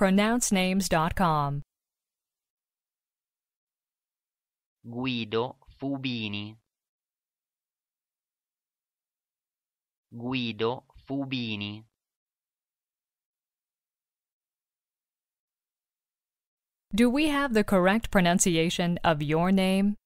pronouncenames.com. Guido Fubini Guido Fubini Do we have the correct pronunciation of your name?